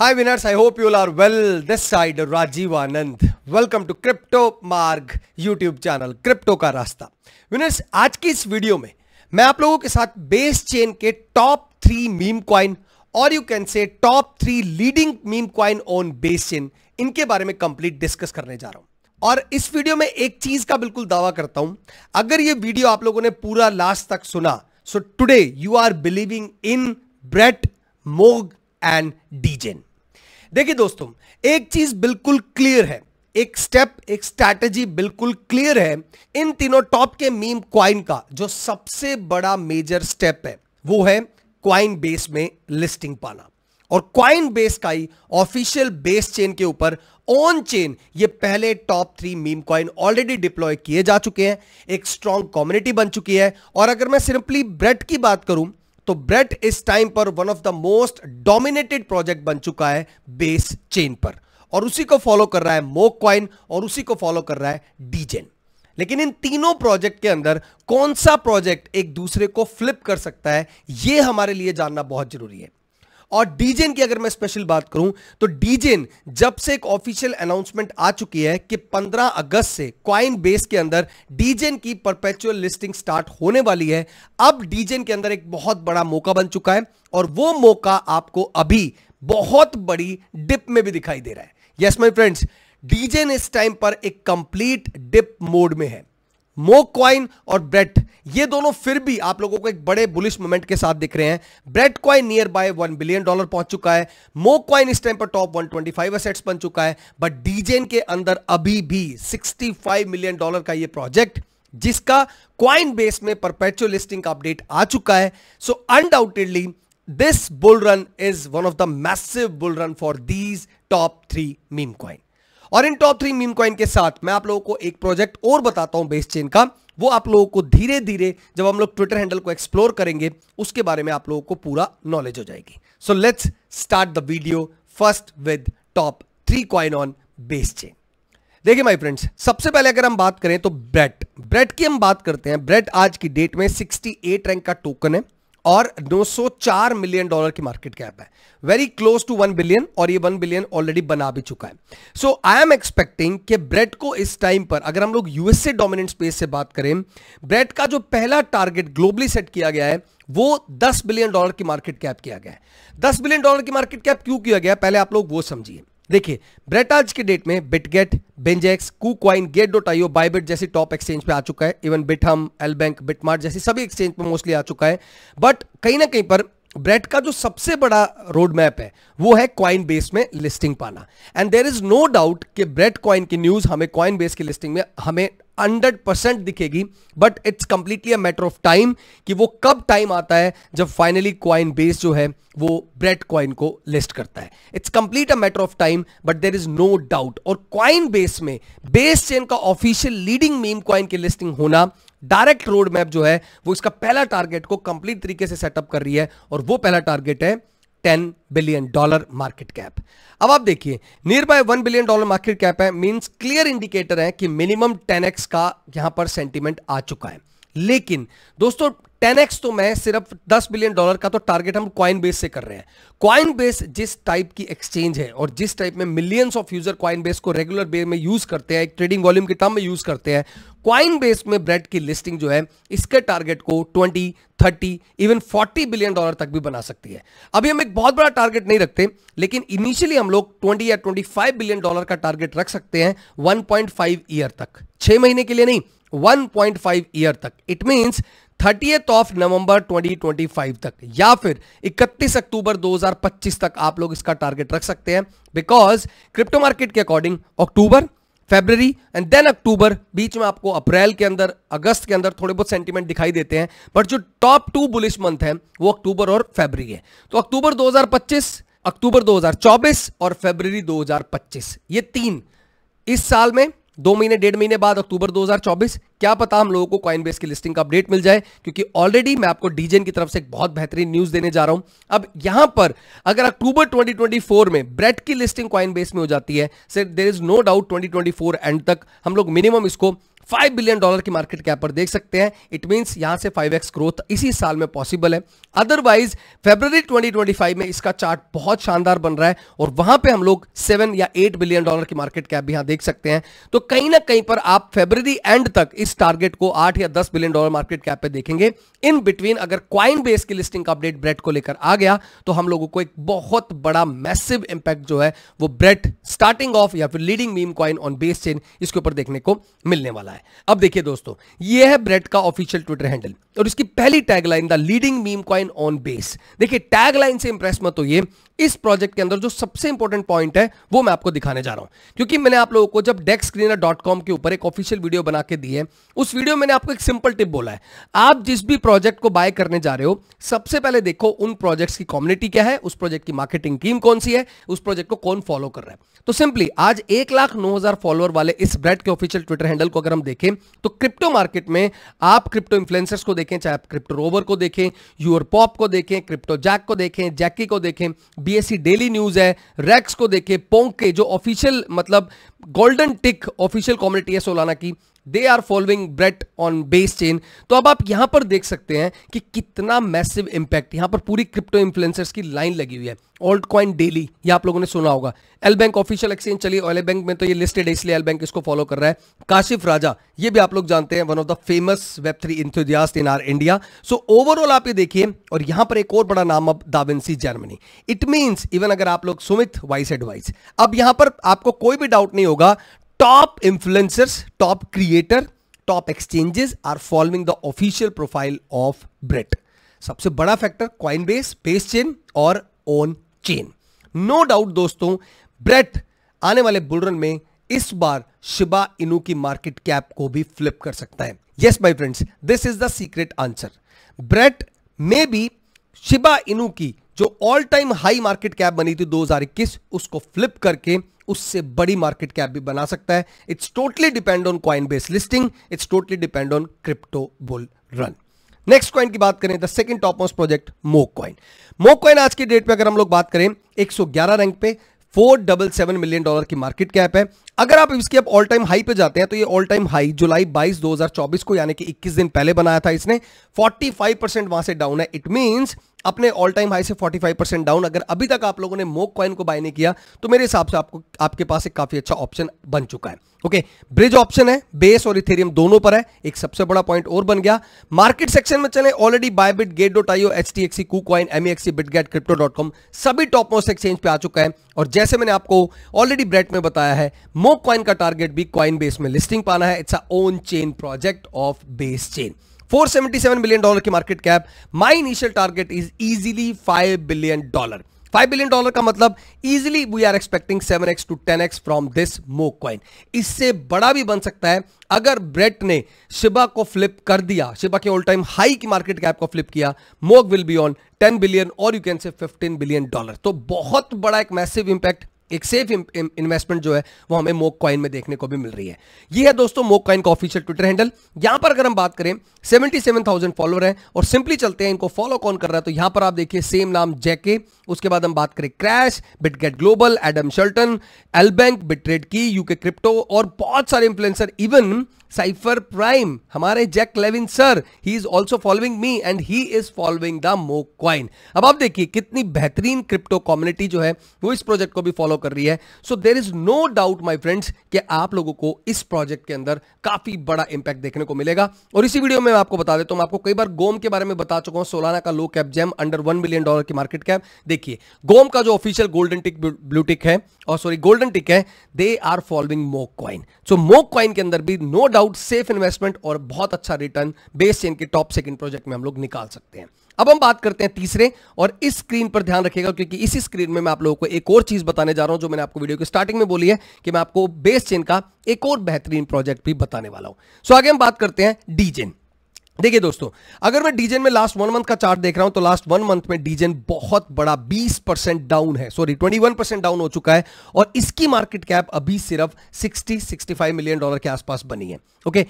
Hi winners, I hope you all are well. This side Rajiv Anand. Welcome to Crypto Marg YouTube channel crypto का रास्ता winners आज की इस video में मैं आप लोगों के साथ बेस चेन के टॉप थ्री मीम क्वाइन और you can see top three leading meme coin on base chain इनके बारे में कंप्लीट डिस्कस करने जा रहा हूं और इस वीडियो में एक चीज का बिल्कुल दावा करता हूं अगर ये वीडियो आप लोगों ने पूरा लास्ट तक सुना so today you are believing in Brett Mog and Degen देखिए दोस्तों एक चीज बिल्कुल क्लियर है एक स्टेप एक स्ट्रैटेजी बिल्कुल क्लियर है इन तीनों टॉप के मीम क्वाइन का जो सबसे बड़ा मेजर स्टेप है वो है क्वाइन बेस में लिस्टिंग पाना और क्वाइन बेस का ही ऑफिशियल बेस चेन के ऊपर ऑन चेन ये पहले top three meme coin already deploy किए जा चुके हैं एक स्ट्रॉन्ग कम्युनिटी बन चुकी है और अगर मैं सिंपली ब्रेड की बात करूं तो ब्रेट इस टाइम पर one of the most dominated project बन चुका है बेस चेन पर और उसी को फॉलो कर रहा है मोक क्वाइन और उसी को फॉलो कर रहा है डीजेन लेकिन इन तीनों प्रोजेक्ट के अंदर कौन सा प्रोजेक्ट एक दूसरे को फ्लिप कर सकता है यह हमारे लिए जानना बहुत जरूरी है और डीजेन की अगर मैं स्पेशल बात करूं तो डीजेन जब से एक ऑफिशियल अनाउंसमेंट आ चुकी है कि 15 अगस्त से क्वाइन बेस के अंदर डीजेन की परपेचुअल लिस्टिंग स्टार्ट होने वाली है अब डीजेन के अंदर एक बहुत बड़ा मौका बन चुका है और वो मौका आपको अभी बहुत बड़ी डिप में भी दिखाई दे रहा है यस माई फ्रेंड्स डीजेन इस टाइम पर एक कंप्लीट डिप मोड में है मोक क्वाइन और ब्रेट ये दोनों फिर भी आप लोगों को एक बड़े बुलिश मोमेंट के साथ दिख रहे हैं Brett coin near by one billion dollar पहुंच चुका है मोक क्वाइन इस टाइम पर टॉप 125 असेट्स बन चुका है बट डीजेन के अंदर अभी भी 65 मिलियन डॉलर का ये प्रोजेक्ट जिसका क्वाइन बेस में परपेचुअल लिस्टिंग का अपडेट आ चुका है so undoubtedly this bull run is one of the massive bull run for these top three meme coin और इन टॉप थ्री मीम कॉइन के साथ मैं आप लोगों को एक प्रोजेक्ट और बताता हूं बेस चेन का वो आप लोगों को धीरे धीरे जब हम लोग ट्विटर हैंडल को एक्सप्लोर करेंगे उसके बारे में आप लोगों को पूरा नॉलेज हो जाएगी so let's start the video first with top three coin on base chain देखिए माय फ्रेंड्स सबसे पहले अगर हम बात करें तो ब्रेड ब्रेड की हम बात करते हैं ब्रेड आज की डेट में 68 रैंक का टोकन है और 904 मिलियन डॉलर की मार्केट कैप है very close to one billion और ये वन बिलियन ऑलरेडी बना भी चुका है सो आई एम एक्सपेक्टिंग कि ब्रेड को इस टाइम पर अगर हम लोग यूएसए डोमिनेंट स्पेस से बात करें ब्रेड का जो पहला टारगेट ग्लोबली सेट किया गया है वो 10 बिलियन डॉलर की मार्केट कैप किया गया है 10 बिलियन डॉलर की मार्केट कैप क्यों किया गया पहले आप लोग वो समझिए देखिए ब्रेट आज के डेट में Bitget BingX KuCoin Gate dot I O Bybit जैसी टॉप एक्सचेंज पे आ चुका है इवन बिटहम एल बैंक बिटमार्ट जैसी सभी एक्सचेंज पे मोस्टली आ चुका है बट कहीं ना कहीं पर ब्रेड का जो सबसे बड़ा रोड मैप है वो है क्वाइन बेस में लिस्टिंग पाना and there is no doubt कि ब्रेड क्वाइन की न्यूज हमें क्वाइन बेस की लिस्टिंग में हमें हंड्रेड परसेंट दिखेगी but it's completely a matter of time कि वो कब टाइम आता है जब फाइनली क्वाइन बेस जो है वो ब्रेड क्वाइन को लिस्ट करता है it's complete a matter of time but there is no doubt और क्वाइन बेस में बेस चेन का ऑफिशियल लीडिंग मीम क्वाइन की लिस्टिंग होना डायरेक्ट रोड मैप जो है वो इसका पहला टारगेट को कंप्लीट तरीके से सेटअप कर रही है और वो पहला टारगेट है ten billion dollar market cap अब आप देखिए near by one billion dollar market cap है मींस क्लियर इंडिकेटर है कि मिनिमम टेन एक्स का यहां पर सेंटीमेंट आ चुका है लेकिन दोस्तों टेन एक्स तो मैं सिर्फ दस बिलियन डॉलर का तो टारगेट हम क्वाइन बेस से कर रहे हैं क्वाइन बेस जिस टाइप की एक्सचेंज है और जिस टाइप में millions of user Coinbase को रेगुलर बे में यूज करते हैं एक ट्रेडिंग वॉल्यूम के टर्म में यूज करते हैं क्वाइन बेस में ब्रेड की लिस्टिंग जो है इसके टारगेट को twenty thirty even forty billion dollar तक भी बना सकती है अभी हम एक बहुत बड़ा टारगेट नहीं रखते लेकिन इनिशियली हम लोग ट्वेंटी या ट्वेंटी फाइव बिलियन डॉलर का टारगेट रख सकते हैं वन पॉइंट फाइव ईयर तक छह महीने के लिए नहीं 1.5 ईयर तक it means thirtieth of November 2025 तक या फिर 31 अक्टूबर 2025 तक आप लोग इसका टारगेट रख सकते हैं बिकॉज क्रिप्टो मार्केट के according October February and then October बीच में आपको अप्रैल के अंदर अगस्त के अंदर थोड़े बहुत सेंटीमेंट दिखाई देते हैं बट जो टॉप टू बुलिश मंथ है वो अक्टूबर और फेबररी है तो अक्टूबर 2025 अक्टूबर 2024 और फेबररी 2025 ये तीन इस साल में दो महीने डेढ़ महीने बाद अक्टूबर 2024 क्या पता हम लोगों को क्वाइन बेस की लिस्टिंग का अपडेट मिल जाए क्योंकि ऑलरेडी मैं आपको डीजेन की तरफ से एक बहुत बेहतरीन न्यूज देने जा रहा हूं अब यहां पर अगर अक्टूबर 2024 में ब्रेड की लिस्टिंग क्वाइन बेस में हो जाती है sir there is no doubt 2024 end तक हम लोग मिनिमम इसको फाइव बिलियन डॉलर की मार्केट कैप पर देख सकते हैं इट मींस यहां से फाइव एक्स ग्रोथ इसी साल में पॉसिबल है अदरवाइज फेब्रवरी 2025 में इसका चार्ट बहुत शानदार बन रहा है और वहां पे हम लोग सेवन या एट बिलियन डॉलर की मार्केट कैप भी यहां देख सकते हैं तो कहीं ना कहीं पर आप फेब्रवरी एंड तक इस टारगेट को आठ या दस बिलियन डॉलर मार्केट कैप पर देखेंगे इन बिटवीन अगर क्वाइन बेस की लिस्टिंग का अपडेट ब्रेड को लेकर आ गया तो हम लोगों को एक बहुत बड़ा मैसिव इंपैक्ट जो है वो ब्रेड स्टार्टिंग ऑफ या फिर leading meme coin on base chain इसके ऊपर देखने को मिलने वाला है है अब देखिए दोस्तों ये है ब्रेड का ऑफिशियल ट्विटर हैंडल और इसकी पहली tagline the leading meme coin on Base देखिए टैगलाइन से इंप्रेस मत होइए इस प्रोजेक्ट के अंदर जो सबसे इंपॉर्टेंट पॉइंट है वो मैं आपको दिखाने जा रहा हूं क्योंकि मैंने आप लोगों को जब डेस्क डेक्सक्रीनर के ऊपर एक ऑफिशियल वीडियो बना के दी है उस वीडियो में आपको एक सिंपल टिप बोला है आप जिस भी प्रोजेक्ट को बाय करने जा रहे हो सबसे पहले देखो उन प्रोजेक्ट की कम्युनिटी क्या है उस प्रोजेक्ट की मार्केटिंग टीम कौन सी है उस प्रोजेक्ट को कौन फॉलो कर रहा है तो सिंपली आज एक लाख नौ हजार फॉलोअर वाले इस ब्रेड के ऑफिशियल ट्विटर हैंडल को अगर हम देखें तो क्रिप्टो मार्केट में आप क्रिप्टो इन्फ्लुएंसर्स को देखें चाहे आप क्रिप्टो रोवर को देखें यूर पॉप को देखें क्रिप्टो जैक को देखें जैकी को देखें बीएससी डेली न्यूज़ है रैक्स को देखे पोंक के जो ऑफिशियल मतलब गोल्डन टिक ऑफिशियल कॉम्युनिटी है सोलाना की they are following Brett on base chain तो अब आप यहां पर देख सकते हैं कि कितना मैसिव इंपैक्ट यहां पर पूरी क्रिप्टो इन्फ्लुएंसर्स की लाइन लगी हुई है ओल्ड क्वाइन डेली ये आप लोगों ने सुना होगा एल बैंक ऑफिशियल एक्सचेंज चलिए ऑयल बैंक में तो ये लिस्टेड है इसलिए एल बैंक इसको फॉलो कर रहा है काशिफ राजा ये भी आप लोग जानते हैं one of the famous web three enthusiast in our India so overall आप ये देखिए और यहां पर एक और बड़ा नाम अब दावेंसी जर्मनी इट मीन्स इवन अगर आप लोग सुमित वाइस एडवाइस अब यहां पर आपको कोई भी डाउट नहीं होगा top influencers, top creator top exchanges are following the official profile of Brit. सबसे बड़ा फैक्टर क्वाइन बेस चेन और ओन चेन नो डाउट दोस्तों ब्रेट आने वाले बुलरन में इस बार शिबा इनू की मार्केट कैप को भी फ्लिप कर सकता है yes my friends this is the secret answer Brett may be Shiba Inu की जो all time high market cap बनी थी 2021 उसको फ्लिप करके उससे बड़ी मार्केट कैप भी बना सकता है it's totally depend on Coinbase listing it's totally depend on crypto bull run next coin की बात करें the second top most project Mog coin Mog coin आज की डेट पे अगर हम लोग बात करें 111 रैंक पे four double seven million dollar की मार्केट कैप है अगर आप इसके अब ऑल टाइम हाई पे जाते हैं तो ये ऑल टाइम हाई जुलाई 22 2024 को यानी कि 21 दिन पहले बनाया था इसने 45 परसेंट वहां से डाउन है इट मींस अपने ऑल टाइम हाई से 45 परसेंट डाउन अगर अभी तक आप लोगों ने मोक कॉइन को बाय नहीं किया तो मेरे हिसाब से आपको आपके पास एक काफी अच्छा ऑप्शन बन चुका है ओके ब्रिज ऑप्शन है बेस और इथेरियम दोनों पर है एक सबसे बड़ा पॉइंट और बन गया मार्केट सेक्शन में चले already Bybit Gate dot IO H T X KuCoin MEXC Bitget crypto dot com सभी टॉप मोस्ट एक्सचेंज पे आ चुका है और जैसे मैंने आपको ऑलरेडी ब्रेट में बताया है मोक कॉइन का टारगेट भी कॉइन बेस में लिस्टिंग पाना है it's own chain project of Base chain 477 billion dollar की market cap my initial target is easily 5 billion dollar 5 billion dollar का मतलब easily we are expecting 7x to 10x from this Mog coin इससे बड़ा भी बन सकता है अगर ब्रेट ने शिबा को फ्लिप कर दिया शिबा के ऑल टाइम हाई की मार्केट कैप को फ्लिप किया Mog will be on 10 billion और you can say 15 billion dollar तो बहुत बड़ा एक मैसिव इंपैक्ट एक सेफ इन्वेस्टमेंट जो है वो हमें मोक कॉइन में देखने को भी मिल रही है ये है दोस्तों मोक कॉइन का ऑफिशियल ट्विटर हैंडल यहां पर अगर हम बात करें 77,000 फॉलोअर हैं और सिंपली चलते हैं इनको फॉलो कौन कर रहा है तो यहां पर आप देखिए सेम नाम जैके उसके बाद हम बात करें क्रैश बिटगेट ग्लोबल एडम शर्टन एलबैंक बिट्रेड की यूके क्रिप्टो और बहुत सारे इंफ्लुएंसर इवन साइफर प्राइम हमारे Jack Levin sir he is also following me and he is following the Mog coin अब आप देखिए कितनी बेहतरीन क्रिप्टो कम्युनिटी जो है वो इस प्रोजेक्ट को भी फॉलो कर रही है so there is no doubt my friends कि आप लोगों को इस प्रोजेक्ट के अंदर काफी बड़ा इंपैक्ट देखने को मिलेगा और इसी वीडियो में आपको बता देता हूं आपको कई बार गोम के बारे में बता चुका हूं सोलाना का low cap gem under one million dollar की मार्केट कैप देखिए गोम का जो official golden tick blue tick है और सॉरी गोल्डन टिक है they are following Mog coin so Mog coin के अंदर भी नो डाउट सेफ इन्वेस्टमेंट और बहुत अच्छा रिटर्न बेस इनके टॉप सेकंड प्रोजेक्ट में हम लोग निकाल सकते हैं अब हम बात करते हैं तीसरे और इस स्क्रीन पर ध्यान रखिएगा क्योंकि इसी स्क्रीन में मैं आप लोगों को एक और चीज बताने जा रहा हूं जो मैंने आपको वीडियो की स्टार्टिंग में बोली है कि मैं आपको बेस चेन का एक और बेहतरीन प्रोजेक्ट भी बताने वाला हूं सो आगे हम बात करते हैं चेन देखिए दोस्तों अगर मैं डीजेन में लास्ट वन मंथ का चार्ट देख रहा हूं तो लास्ट वन मंथ में डीजेन बहुत बड़ा 20 परसेंट डाउन है सॉरी 21 परसेंट डाउन हो चुका है और इसकी मार्केट कैप अभी सिर्फ 60-65 मिलियन डॉलर के आसपास बनी है ओके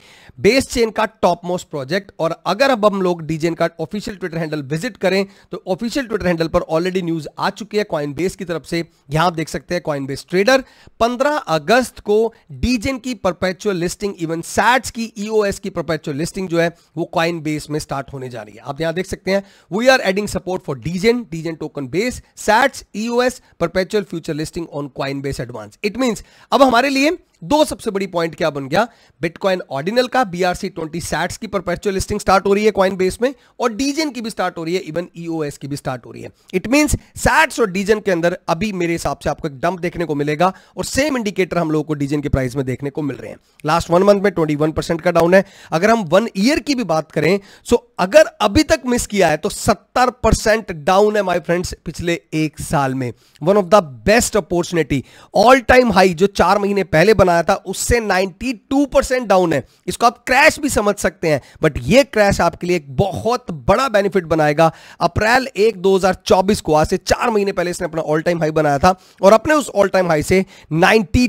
बेस चेन का टॉप मोस्ट प्रोजेक्ट और अगर अब हम लोग डीजेन का ऑफिशियल ट्विटर हैंडल विजिट करें तो ऑफिशियल ट्विटर हैंडल पर ऑलरेडी न्यूज आ चुकी है कॉइन की तरफ से यहां आप देख सकते हैं कॉइन ट्रेडर पंद्रह अगस्त को डीजेन की परपेचुअल लिस्टिंग इवन सैट्स की ईओ e की परपेचुअल लिस्टिंग जो है वो क्वाइन बेस में स्टार्ट होने जा रही है आप यहां देख सकते हैं we are adding support for Degen Degen token Base SATS EOS perpetual future listing on Coinbase advance it means अब हमारे लिए दो सबसे बड़ी पॉइंट क्या बन गया बिटकॉइन ऑर्डिनल का बीआरसी ट्वेंटी सैट्स की परपेचुअल लिस्टिंग स्टार्ट हो रही है कॉइन बेस में और डीजेन की भी स्टार्ट हो रही है इवन ईओएस e की भी स्टार्ट हो रही है इट मींस सैट्स और डीजेन के अंदर अभी मेरे हिसाब से आपको एक डंप देखने को मिलेगा और सेम इंडिकेटर हम लोगों को डीजेन के प्राइस में देखने को मिल रहे हैं लास्ट वन मंथ में ट्वेंटी का डाउन है अगर हम वन ईयर की भी बात करें सो अगर अभी तक मिस किया है तो 70 परसेंट डाउन है माय फ्रेंड्स पिछले एक साल में one of the best opportunity all time high जो चार महीने पहले बनाया था उससे 92 परसेंट डाउन है इसको आप क्रैश भी समझ सकते हैं बट ये क्रैश आपके लिए एक बहुत बड़ा बेनिफिट बनाएगा अप्रैल एक 2024 को आज से चार महीने पहले इसने अपना ऑल टाइम हाई बनाया था और अपने उस ऑल टाइम हाई से नाइनटी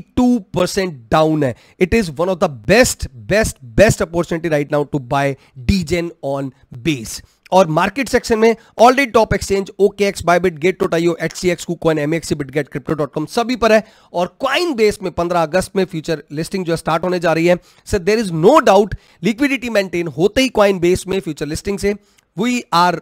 डाउन है it is one of the best best best opportunity right now to buy Degen on Base और मार्केट सेक्शन में already top exchange OKX Bybit Gate टोटाइयो एच सी एक्स कुन M Bitget crypto dot com सभी पर है और Coinbase में 15 अगस्त में फ्यूचर लिस्टिंग जो स्टार्ट होने जा रही है sir there is no doubt liquidity maintain होते ही क्वाइन बेस में फ्यूचर लिस्टिंग से वी आर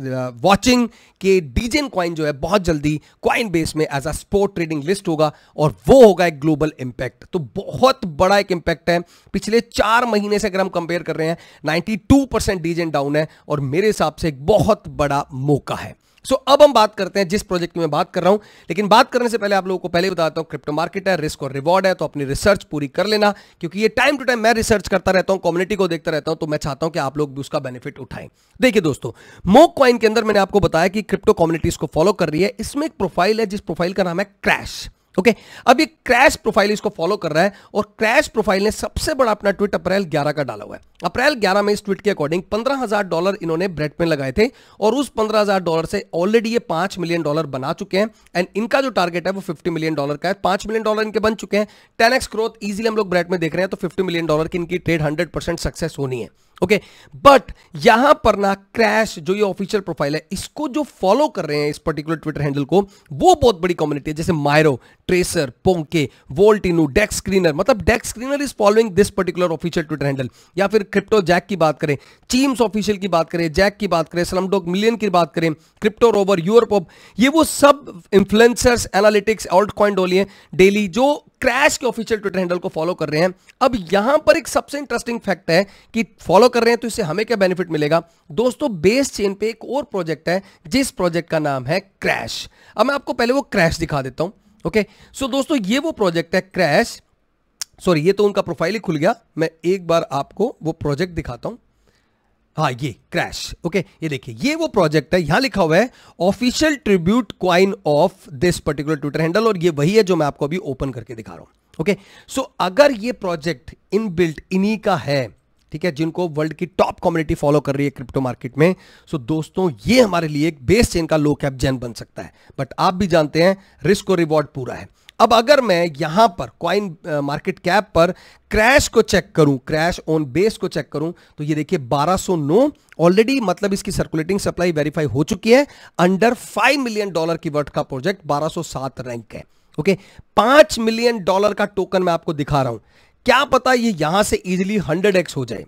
वॉचिंग के डीजेन क्वाइन जो है बहुत जल्दी क्वाइन बेस में as a spot trading list होगा और वो होगा एक ग्लोबल इंपैक्ट तो बहुत बड़ा एक इंपैक्ट है पिछले चार महीने से अगर हम कंपेयर कर रहे हैं 92 परसेंट डीजेन डाउन है और मेरे हिसाब से एक बहुत बड़ा मौका है सो so, अब हम बात करते हैं जिस प्रोजेक्ट की मैं बात कर रहा हूं लेकिन बात करने से पहले आप लोगों को पहले बताता हूं क्रिप्टो मार्केट है रिस्क और रिवॉर्ड है तो अपनी रिसर्च पूरी कर लेना क्योंकि ये टाइम टू टाइम मैं रिसर्च करता रहता हूं कम्युनिटी को देखता रहता हूं तो मैं चाहता हूं कि आप लोग भी उसका बेनिफिट उठाएं देखिए दोस्तों मोक कॉइन के अंदर मैंने आपको बताया कि क्रिप्टो कम्युनिटीज को फॉलो कर रही है इसमें एक प्रोफाइल है जिस प्रोफाइल का नाम है क्रैश ओके okay, अब ये क्रैश प्रोफाइल इसको फॉलो कर रहा है और क्रैश प्रोफाइल ने सबसे बड़ा अपना ट्वीट अप्रैल 11 का डाला हुआ है अप्रैल 11 में इस ट्वीट के अकॉर्डिंग 15000 डॉलर इन्होंने ब्रेट में लगाए थे और उस 15000 डॉलर से ऑलरेडी ये 5 मिलियन डॉलर बना चुके हैं एंड इनका जो टारगेट है वो 50 मिलियन डॉलर का है 5 मिलियन डॉलर इनके बन चुके हैं टेन ग्रोथ ईजिली हम लोग ब्रेट में देख रहे हैं तो फिफ्टी मिलियन डॉलर की इनकी ट्रेड हंड्रेड सक्सेस होनी है ओके बट यहां पर ना क्रैश जो ये ऑफिशियल प्रोफाइल है इसको जो फॉलो कर रहे हैं इस पर्टिकुलर ट्विटर हैंडल को वो बहुत बड़ी कम्युनिटी है जैसे मायरो ट्रेसर पोंके वोल्टिनू डेक्स स्क्रीनर मतलब dex screener is following this particular official Twitter handle या फिर क्रिप्टो जैक की बात करें चीम्स ऑफिशियल की बात करें जैक की बात करें स्लमडॉग मिलियन की बात करें क्रिप्टो रोबर यूरोप ये वो सब इन्फ्लुएंसर्स एनालिटिक्स ऑल्ट क्वाइंट डोली डेली जो क्रैश के ऑफिशियल ट्विटर हैंडल को फॉलो कर रहे हैं अब यहां पर एक सबसे इंटरेस्टिंग फैक्ट है कि फॉलो कर रहे हैं तो इससे हमें क्या बेनिफिट मिलेगा दोस्तों बेस चेन पे एक और प्रोजेक्ट है जिस प्रोजेक्ट का नाम है क्रैश अब मैं आपको पहले वो क्रैश दिखा देता हूं ओके सो so, दोस्तों ये वो प्रोजेक्ट है क्रैश सॉरी ये तो उनका प्रोफाइल ही खुल गया मैं एक बार आपको वो प्रोजेक्ट दिखाता हूं हाँ ये क्रैश ओके ये देखिए ये वो प्रोजेक्ट है यहां लिखा हुआ है official tribute coin of this particular Twitter handle और ये वही है जो मैं आपको अभी ओपन करके दिखा रहा हूं ओके सो अगर ये प्रोजेक्ट इन बिल्ट इन्हीं का है ठीक है जिनको वर्ल्ड की टॉप कम्युनिटी फॉलो कर रही है क्रिप्टो मार्केट में सो so, दोस्तों ये हमारे लिए एक बेस चेन का लो कैप जैन बन सकता है बट आप भी जानते हैं रिस्क और रिवॉर्ड पूरा है अब अगर मैं यहां पर क्वाइन मार्केट कैप पर क्रैश को चेक करूं क्रैश ऑन बेस को चेक करूं तो ये देखिए 1209 ऑलरेडी मतलब इसकी सर्कुलेटिंग सप्लाई वेरीफाई हो चुकी है अंडर 5 मिलियन डॉलर की वर्थ का प्रोजेक्ट 1207 रैंक है ओके पांच मिलियन डॉलर का टोकन मैं आपको दिखा रहा हूं क्या पता ये यहां से इजिली हंड्रेड एक्स हो जाए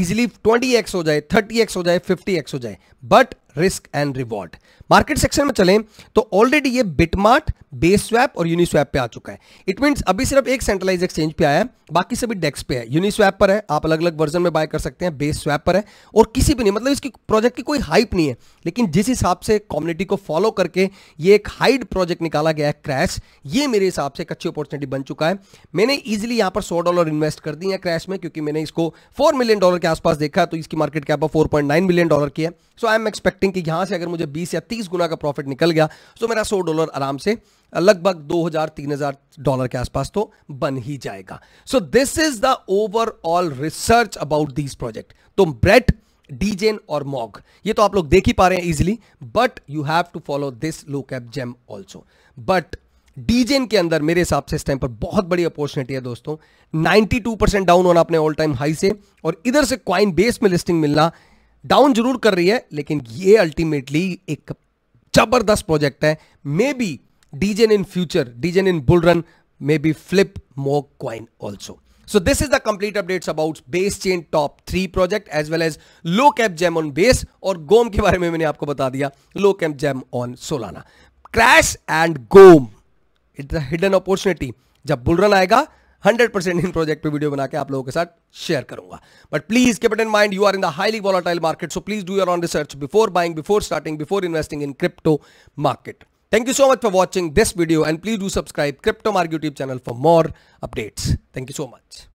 इजिली ट्वेंटी एक्स हो जाए थर्टी एक्स हो जाए फिफ्टी एक्स हो जाए but risk and reward market section में चलें तो ऑलरेडी ये बिटमार्ट बेस स्वैप और यूनिस्वैप पे आ चुका है इट मीन्स अभी सिर्फ एक सेंट्रलाइज एक्सचेंज पे आया है बाकी सभी डेक्स पे है यूनिस्वैप पर है आप अलग अलग वर्जन में बाय कर सकते हैं बेस स्वैप पर है और किसी भी नहीं मतलब इसकी प्रोजेक्ट की कोई हाइप नहीं है लेकिन जिस हिसाब से कम्युनिटी को फॉलो करके ये एक हाइड प्रोजेक्ट निकाला गया है क्रैश ये मेरे हिसाब से एक अच्छी अपॉर्चुनिटी बन चुका है मैंने ईजिली यहाँ पर सौ डॉलर इन्वेस्ट कर दी है क्रैश में क्योंकि मैंने इसको फोर मिलियन डॉलर के आसपास देखा तो इसकी market cap four point million dollar की है so I am expect expecting कि यहाँ से अगर मुझे 20 या 30 गुना का प्रॉफिट निकल गया तो मेरा 100 डॉलर आराम से लगभग 2000 3000 डॉलर के आसपास तो बन ही जाएगा so this is the overall research about this project तो ब्रेट डीजेन और मॉग ये तो आप लोग देख ही पा रहे हैं easily but you have to follow this low cap gem also but Degen के अंदर मेरे हिसाब से इस टाइम पर बहुत बड़ी अपॉर्चुनिटी है दोस्तों 92 परसेंट डाउन होना अपने ऑल टाइम हाई से और इधर से क्वाइन बेस में लिस्टिंग मिलना डाउन जरूर कर रही है लेकिन ये अल्टीमेटली एक जबरदस्त प्रोजेक्ट है may be Degen in future Degen in bull run may be flip Mog coin also so this is the complete updates about Base chain top three project as well as low cap gem on Base और गोम के बारे में मैंने आपको बता दिया low cap gem on Solana crash and गोम इट द हिडन अपॉर्चुनिटी जब बुलरन आएगा हंड्रेड परसेंट इन प्रोजेक्ट पे वीडियो बना के आप लोगों के साथ शेयर करूंगा but please keep it in mind you are in the highly volatile market so please do your own research before buying before starting before investing in crypto market thank you so much for watching this video and please do subscribe crypto mark YouTube channel for more updates thank you so much